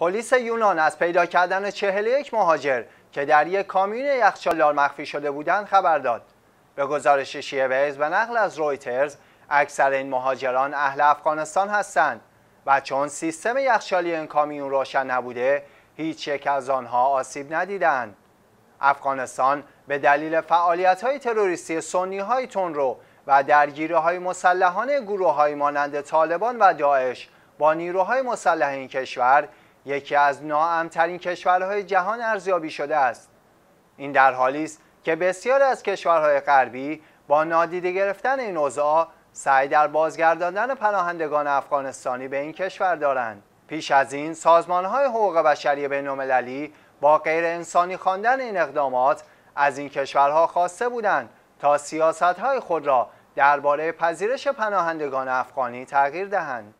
پلیس یونان از پیدا کردن 41 مهاجر که در یک کامیون یخچالدار مخفی شده بودند خبر داد. به گزارش شیوهز و نقل از رویترز اکثر این مهاجران اهل افغانستان هستند و چون سیستم یخچالی این کامیون روشن نبوده هیچ یک از آنها آسیب ندیدند. افغانستان به دلیل فعالیت های تروریستی سنی های تون و درگیری های مسلحانه گروه های مانند طالبان و داعش با نیروهای مسلح این کشور یکی از ناامترین کشورهای جهان ارزیابی شده است این در حالی است که بسیاری از کشورهای غربی با نادیده گرفتن این اوضاع سعی در بازگرداندن پناهندگان افغانستانی به این کشور دارند پیش از این سازمان های حقوق بشری بین با غیر انسانی خواندن این اقدامات از این کشورها خواسته بودند تا سیاست های خود را درباره پذیرش پناهندگان افغانی تغییر دهند.